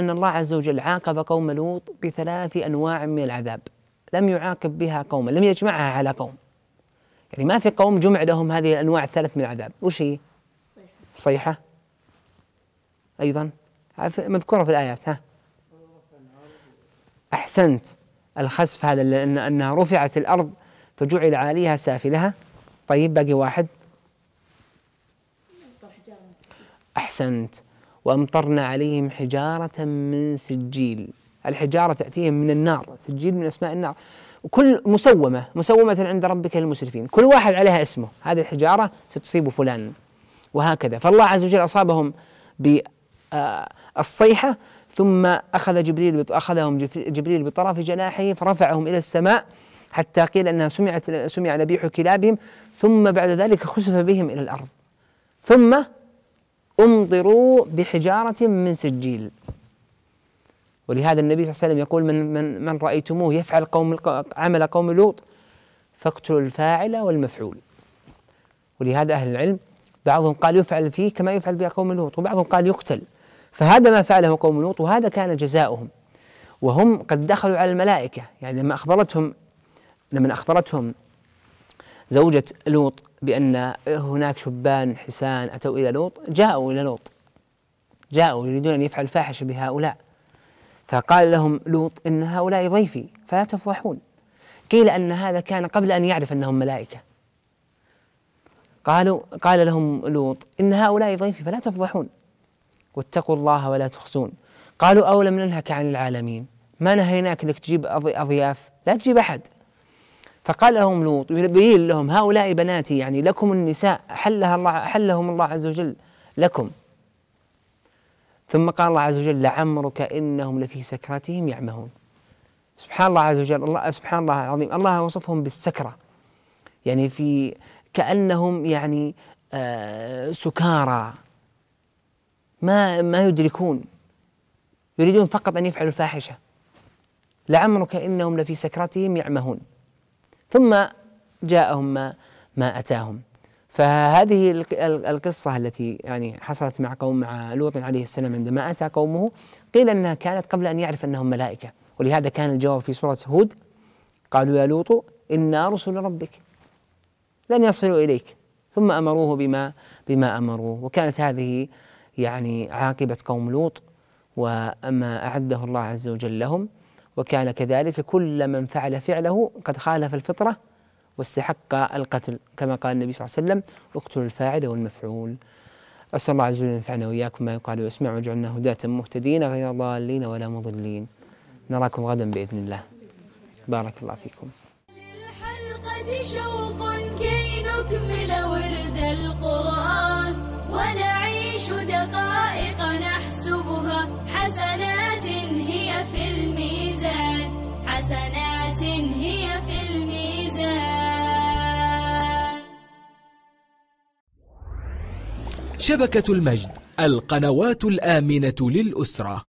أن الله عز وجل عاقب قوم لوط بثلاث أنواع من العذاب لم يعاقب بها قوما لم يجمعها على قوم يعني ما في قوم جمع لهم هذه الأنواع الثلاث من العذاب وش هي؟ الصيحة أيضا مذكورة في الآيات ها أحسنت الخسف هذا لأن أنها رفعت الأرض فجعل عليها سافلها طيب باقي واحد أحسنت وأمطرنا عليهم حجارة من سجيل الحجارة تأتيهم من النار سجيل من أسماء النار وكل مسومة مسومة عند ربك للمسرفين كل واحد عليها اسمه هذه الحجارة ستصيب فلان وهكذا فالله عز وجل أصابهم بالصيحة آه، ثم أخذ جبريل أخذهم جبريل بطرف جناحه فرفعهم إلى السماء حتى قيل أنها سمعت سمع نبيح كلابهم ثم بعد ذلك خسف بهم إلى الأرض ثم أمطروا بحجارة من سجيل ولهذا النبي صلى الله عليه وسلم يقول من من من رأيتموه يفعل قوم عمل قوم لوط فاقتلوا الفاعل والمفعول ولهذا أهل العلم بعضهم قال يفعل فيه كما يفعل به قوم لوط وبعضهم قال يقتل فهذا ما فعله قوم لوط وهذا كان جزاؤهم وهم قد دخلوا على الملائكة يعني لما أخبرتهم لما أخبرتهم زوجة لوط بأن هناك شبان حسان أتوا إلى لوط جاءوا إلى لوط جاءوا يريدون أن يفعل فاحشة بهؤلاء فقال لهم لوط إن هؤلاء ضيفي فلا تفضحون قيل أن هذا كان قبل أن يعرف أنهم ملائكة قالوا قال لهم لوط إن هؤلاء ضيفي فلا تفضحون واتقوا الله ولا تخزون قالوا أولم ننهك عن العالمين ما نهيناك انك تجيب أضياف لا تجيب أحد فقال لهم لوط يبين لهم هؤلاء بناتي يعني لكم النساء حلها الله حلهم الله عز وجل لكم ثم قال الله عز وجل لعمرك انهم لفي سكرتهم يعمهون سبحان الله عز وجل الله سبحان الله العظيم الله وصفهم بالسكره يعني في كانهم يعني آه سكارى ما ما يدركون يريدون فقط ان يفعلوا الفاحشه لعمرك انهم لفي سكرتهم يعمهون ثم جاءهم ما ما أتاهم فهذه القصة التي يعني حصلت مع قوم مع لوط عليه السلام عندما أتى قومه قيل أنها كانت قبل أن يعرف أنهم ملائكة ولهذا كان الجواب في سورة هود قالوا يا لوط إنا رسل ربك لن يصلوا إليك ثم أمروه بما بما أمروه وكانت هذه يعني عاقبة قوم لوط وما أعده الله عز وجل لهم وكان كذلك كل من فعل فعله قد خالف الفطرة واستحق القتل كما قال النبي صلى الله عليه وسلم اقتلوا الفاعل والمفعول أسأل الله عز وجل أن ينفعنا وإياكم ما يقال ويسمع واجعلنا هداة مهتدين غير ضالين ولا مضلين نراكم غدا بإذن الله بارك الله فيكم للحلقة شوق كي نكمل ورد القرآن ونعيش دقائق نحسبها حسنات هي في حسنات هي في الميزان شبكة المجد القنوات الآمنة للأسرة